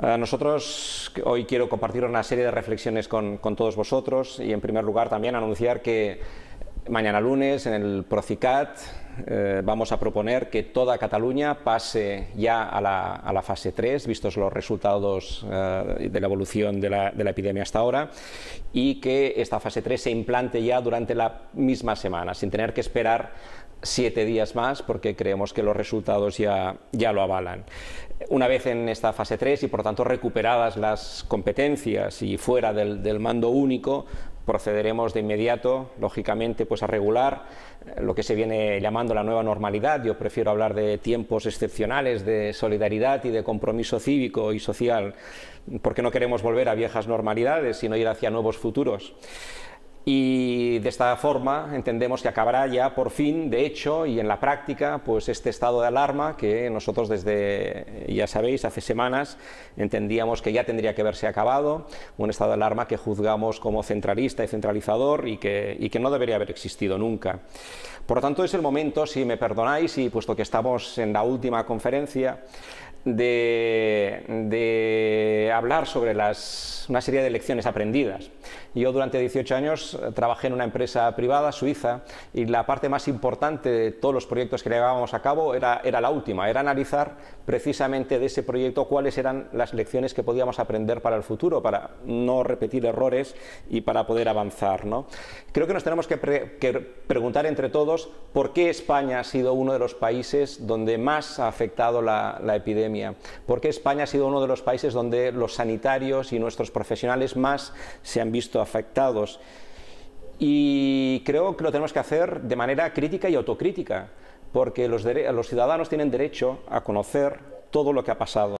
Nosotros hoy quiero compartir una serie de reflexiones con, con, todos vosotros y en primer lugar también anunciar que Mañana lunes, en el Procicat, eh, vamos a proponer que toda Cataluña pase ya a la, fase 3, vistos los resultados eh, de la evolución de la, epidemia hasta ahora, y que esta fase 3 se implante ya durante la misma semana, sin tener que esperar siete días más, porque creemos que los resultados ya, ya lo avalan. Una vez en esta fase 3 y, por tanto, recuperadas las competencias y fuera del mando único, procederemos de inmediato, lógicamente, pues a regular eh, lo que se viene llamando la nueva normalidad. Yo prefiero hablar de tiempos excepcionales, de solidaridad y de compromiso cívico y social, porque no queremos volver a viejas normalidades, sino ir hacia nuevos futuros y de esta forma entendemos que acabará ya por fin, de hecho, y en la práctica, pues este estado de alarma que nosotros desde, eh, ya sabéis, hace semanas entendíamos que ya tendría que haberse acabado, un estado de alarma que juzgamos como centralista y centralizador y que, que no debería haber existido nunca. Por lo tanto, es el momento, si me perdonáis, y puesto que estamos en la última conferencia, de hablar sobre las, una serie de lecciones aprendidas. Yo durante 18 años eh, trabajé en una empresa privada suiza y la parte más importante de todos los proyectos que llevábamos a cabo era, era la última, era analizar precisamente de ese proyecto cuáles eran las lecciones que podíamos aprender para el futuro, para no repetir errores y para poder avanzar. ¿no? Creo que nos tenemos que, preguntar entre todos por qué España ha sido uno de los países donde más ha afectado la, la epidemia, por qué España ha sido uno de los países donde los sanitarios y nuestros profesionales más se han visto afectados. Y creo que lo tenemos que hacer de manera crítica y autocrítica, porque los ciudadanos tienen derecho a conocer todo lo que ha pasado.